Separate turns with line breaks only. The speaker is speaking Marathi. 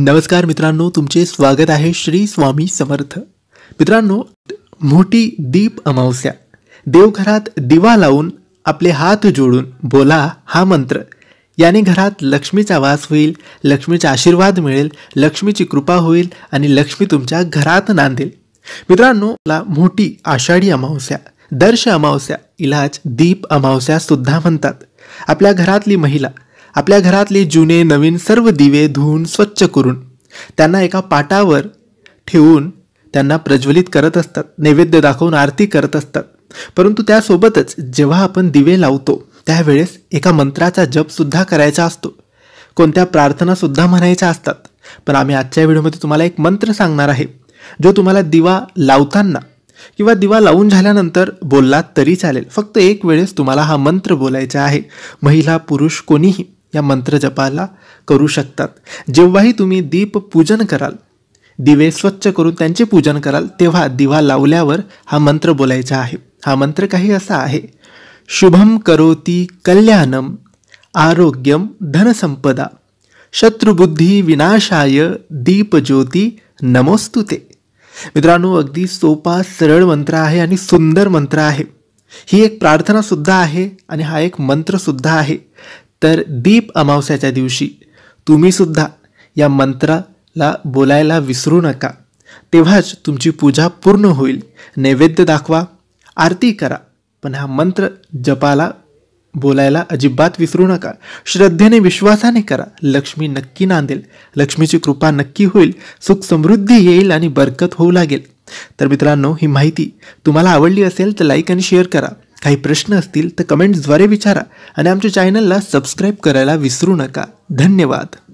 नमस्कार मित्रांनो तुमचे स्वागत आहे श्री स्वामी समर्थ मित्रांनो मोठी दीप अमावस्या देवघरात दिवा लावून आपले हात जोडून बोला हा मंत्र याने घरात लक्ष्मीचा वास होईल लक्ष्मीचा आशीर्वाद मिळेल लक्ष्मीची कृपा होईल आणि लक्ष्मी तुमच्या घरात नांदेल मित्रांनो ला मोठी आषाढी अमावस्या दर्श अमावस्या इलाज दीप अमावस्या सुद्धा म्हणतात आपल्या घरातली महिला आपल्या घरातले जुने नवीन सर्व दिवे धुवून स्वच्छ करून त्यांना एका पाटावर ठेवून त्यांना प्रज्वलित करत असतात नैवेद्य दाखवून आरती करत असतात परंतु त्यासोबतच जेव्हा आपण दिवे लावतो त्यावेळेस एका मंत्राचा जपसुद्धा करायचा असतो कोणत्या प्रार्थनासुद्धा म्हणायच्या असतात पण आम्ही आजच्या व्हिडिओमध्ये तुम्हाला एक मंत्र सांगणार आहे जो तुम्हाला दिवा लावताना किंवा दिवा लावून झाल्यानंतर बोललात तरी चालेल फक्त एक वेळेस तुम्हाला हा मंत्र बोलायचा आहे महिला पुरुष कोणीही या मंत्र जपाला करू शकतात जेव्हाही तुम्ही दीप पूजन कराल दिवे स्वच्छ करून त्यांचे पूजन कराल तेव्हा दिवा लावल्यावर हा मंत्र बोलायचा आहे हा मंत्र काही असा आहे शुभम करोती कल्याणम आरोग्यम धनसंपदा शत्रुबुद्धी विनाशाय दीपज्योती नमोस्तुते मित्रांनो अगदी सोपा सरळ मंत्र आहे आणि सुंदर मंत्र आहे ही एक प्रार्थना सुद्धा आहे आणि हा एक मंत्र सुद्धा आहे तर दीप अमावस्याच्या दिवशी तुम्हीसुद्धा या मंत्राला बोलायला विसरू नका तेव्हाच तुमची पूजा पूर्ण होईल नैवेद्य दाखवा आरती करा पण हा मंत्र जपाला बोलायला अजिबात विसरू नका श्रद्धेने विश्वासाने करा लक्ष्मी नक्की नांदेल लक्ष्मीची कृपा नक्की होईल सुख समृद्धी येईल आणि बरकत होऊ लागेल तर मित्रांनो ही माहिती तुम्हाला आवडली असेल तर लाईक आणि शेअर करा काही प्रश्न असतील तर कमेंट्सद्वारे विचारा आणि आमच्या चॅनलला सबस्क्राईब करायला विसरू नका धन्यवाद